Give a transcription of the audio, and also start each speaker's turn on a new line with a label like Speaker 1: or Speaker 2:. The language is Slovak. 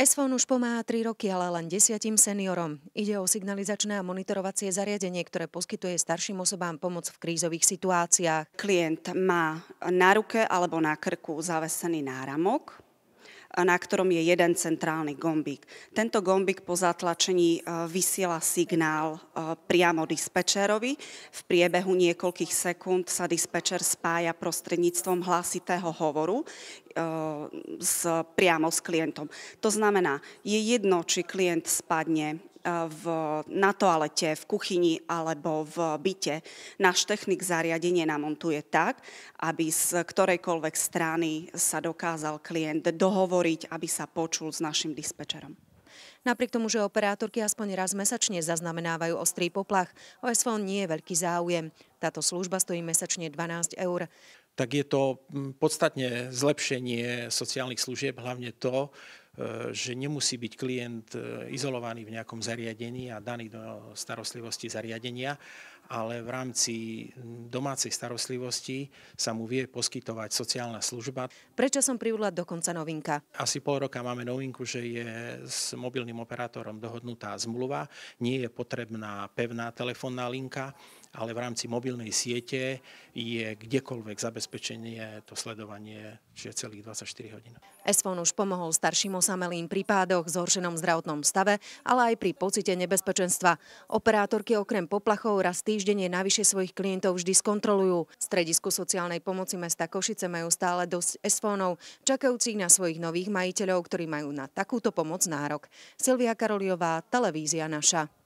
Speaker 1: SFON už pomáha 3 roky, ale len desiatim seniorom. Ide o signalizačné a monitorovacie zariadenie, ktoré poskytuje starším osobám pomoc v krízových situáciách.
Speaker 2: Klient má na ruke alebo na krku zavesený náramok, na ktorom je jeden centrálny gombík. Tento gombík po zatlačení e, vysiela signál e, priamo dispečerovi. V priebehu niekoľkých sekúnd sa dispečer spája prostredníctvom hlasitého hovoru e, s, priamo s klientom. To znamená, je jedno, či klient spadne v, na toalete, v kuchyni alebo v byte. Náš technik zariadenie namontuje tak, aby z ktorejkoľvek strany sa dokázal klient dohovoriť, aby sa počul s našim dispečerom.
Speaker 1: Napriek tomu, že operátorky aspoň raz mesačne zaznamenávajú ostrý poplach, o SFON nie je veľký záujem. Táto služba stojí mesačne 12 eur
Speaker 3: tak je to mm, podstatne zlepšenie sociálnych služieb, hlavne to, E, že nemusí byť klient e, izolovaný v nejakom zariadení a daný do starostlivosti zariadenia, ale v rámci domácej starostlivosti sa mu vie poskytovať sociálna služba.
Speaker 1: Prečo som privudla dokonca novinka?
Speaker 3: Asi pol roka máme novinku, že je s mobilným operátorom dohodnutá zmluva, nie je potrebná pevná telefónna linka, ale v rámci mobilnej siete je kdekoľvek zabezpečenie to sledovanie čiže celých 24 hodín.
Speaker 1: SFON už pomohol starším osamelým pri pádoch, zhoršenom zdravotnom stave, ale aj pri pocite nebezpečenstva. Operátorky okrem poplachov raz týždenne navyše svojich klientov vždy skontrolujú. V Stredisku sociálnej pomoci mesta Košice majú stále dosť esfónov, čakajúcich na svojich nových majiteľov, ktorí majú na takúto pomoc nárok. Silvia Karoliová, Televízia Naša.